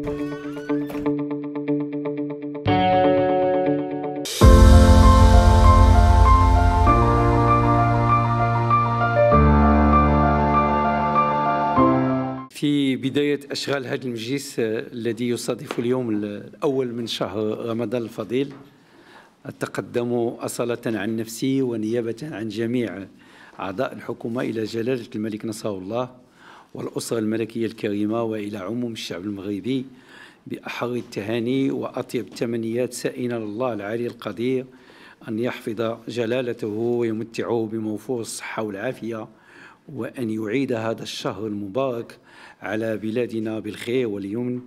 في بداية أشغال هذا المجلس آه، الذي يصادف اليوم الأول من شهر رمضان الفضيل أتقدم أصلة عن نفسي ونيابة عن جميع أعضاء الحكومة إلى جلالة الملك نصر الله والأسرة الملكية الكريمة وإلى عموم الشعب المغربي بأحر التهاني وأطيب التمنيات سائنا الله العلي القدير أن يحفظ جلالته ويمتعه بموفور الصحة والعافية وأن يعيد هذا الشهر المبارك على بلادنا بالخير واليمن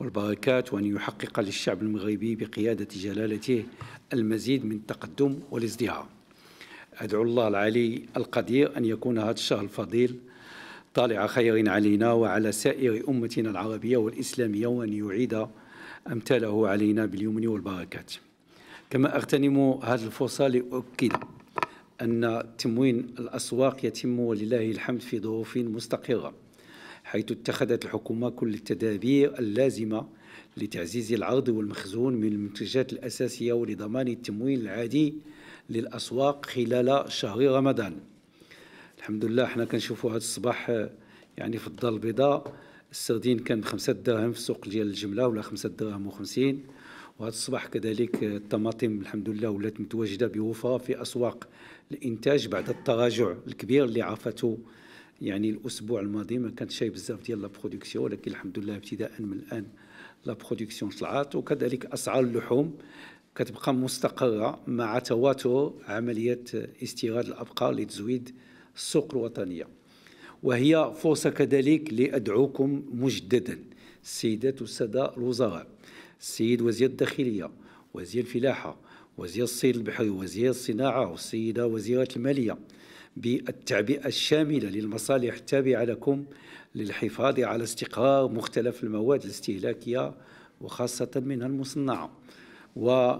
والبركات وأن يحقق للشعب المغربي بقيادة جلالته المزيد من التقدم والازدهار أدعو الله العلي القدير أن يكون هذا الشهر الفضيل طالع خير علينا وعلى سائر أمتنا العربية والإسلامية وأن يعيد أمثاله علينا باليمن والبركات كما أغتنم هذه الفرصة لأؤكد أن تموين الأسواق يتم ولله الحمد في ظروف مستقرة حيث اتخذت الحكومة كل التدابير اللازمة لتعزيز العرض والمخزون من المنتجات الأساسية ولضمان التموين العادي للأسواق خلال شهر رمضان الحمد لله حنا كنشوفوا هذا الصباح آه، يعني في الدار البيضاء السردين كان بخمسة دراهم في السوق ديال الجمله ولا خمسة دراهم وخمسين وهذا الصباح كذلك آه، الطماطم الحمد لله ولات متواجده بوفره في اسواق الانتاج بعد التراجع الكبير اللي عرفته يعني الاسبوع الماضي ما كانت شي بزاف ديال لا ولكن الحمد لله ابتداء من الان لا برودكسيون طلعت وكذلك اسعار اللحوم كتبقى مستقره مع تواتر عمليه آه، استيراد الابقار لتزويد السوق الوطنية وهي فرصة كذلك لأدعوكم مجددا السيدات والسادة الوزراء السيد وزير الداخلية وزير الفلاحة وزير الصيد البحري وزير الصناعة والسيدة وزيرة المالية بالتعبئة الشاملة للمصالح التابعة لكم للحفاظ على استقرار مختلف المواد الاستهلاكية وخاصة منها المصنعة و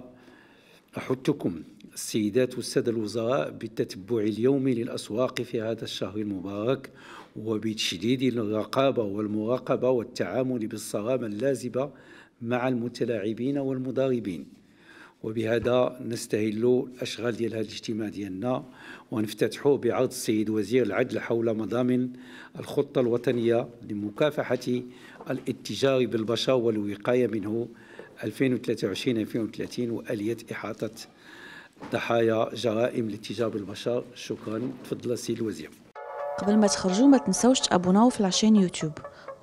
أحثكم السيدات والسادة الوزراء بالتتبع اليومي للأسواق في هذا الشهر المبارك وبتشديد الرقابة والمراقبة والتعامل بالصرامة اللازمة مع المتلاعبين والمضاربين وبهذا نستهل الاشغال ديال هذا الاجتماع ديالنا ونفتتحه بعرض السيد وزير العدل حول مضامن الخطه الوطنيه لمكافحه الاتجار بالبشر والوقايه منه 2023 2030 واليه احاطه ضحايا جرائم الاتجار بالبشر شكرا تفضل السيد الوزير قبل ما تخرجوا ما تنساوش تابوناو في العشان يوتيوب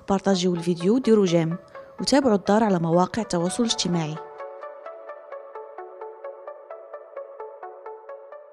وبارطاجيو الفيديو وديروا جيم وتابعوا الدار على مواقع التواصل الاجتماعي